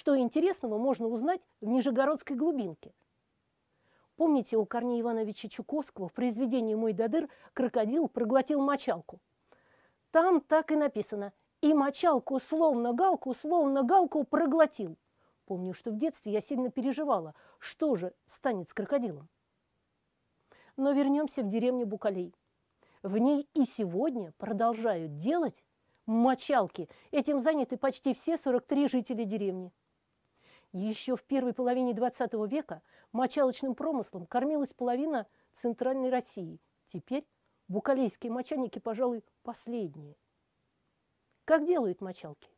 Что интересного можно узнать в Нижегородской глубинке? Помните, у Корнея Ивановича Чуковского в произведении «Мой Дадыр» крокодил проглотил мочалку? Там так и написано «И мочалку, словно галку, словно галку проглотил». Помню, что в детстве я сильно переживала, что же станет с крокодилом. Но вернемся в деревню Букалей. В ней и сегодня продолжают делать мочалки. Этим заняты почти все 43 жители деревни. Еще в первой половине XX века мочалочным промыслом кормилась половина Центральной России. Теперь букалейские мочальники, пожалуй, последние. Как делают мочалки?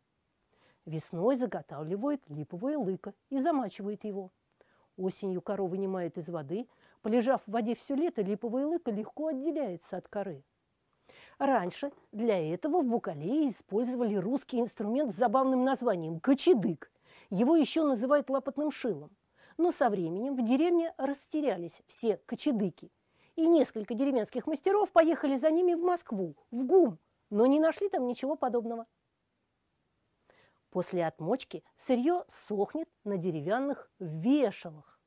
Весной заготавливают липовое лыко и замачивают его. Осенью кору вынимают из воды. Полежав в воде все лето, липовое лыко легко отделяется от коры. Раньше для этого в Букалее использовали русский инструмент с забавным названием – кочедык. Его еще называют лапотным шилом. Но со временем в деревне растерялись все кочедыки. И несколько деревенских мастеров поехали за ними в Москву, в ГУМ, но не нашли там ничего подобного. После отмочки сырье сохнет на деревянных вешалах.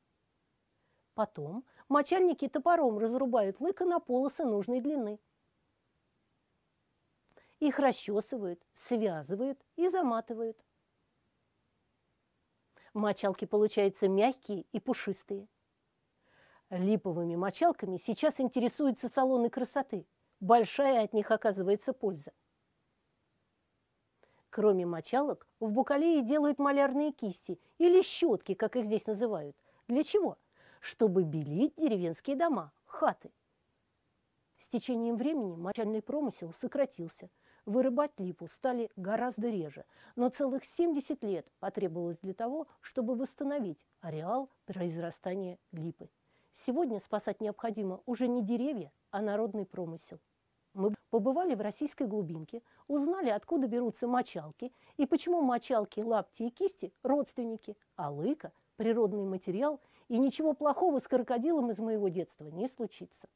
Потом мочальники топором разрубают лыка на полосы нужной длины. Их расчесывают, связывают и заматывают – мочалки получаются мягкие и пушистые. Липовыми мочалками сейчас интересуются салоны красоты. Большая от них оказывается польза. Кроме мочалок, в букалее делают малярные кисти или щетки, как их здесь называют. Для чего? Чтобы белить деревенские дома, хаты. С течением времени мочальный промысел сократился – вырыбать липу стали гораздо реже, но целых 70 лет потребовалось для того, чтобы восстановить ареал произрастания липы. Сегодня спасать необходимо уже не деревья, а народный промысел. Мы побывали в российской глубинке, узнали, откуда берутся мочалки и почему мочалки, лапти и кисти – родственники, а лыка – природный материал, и ничего плохого с крокодилом из моего детства не случится.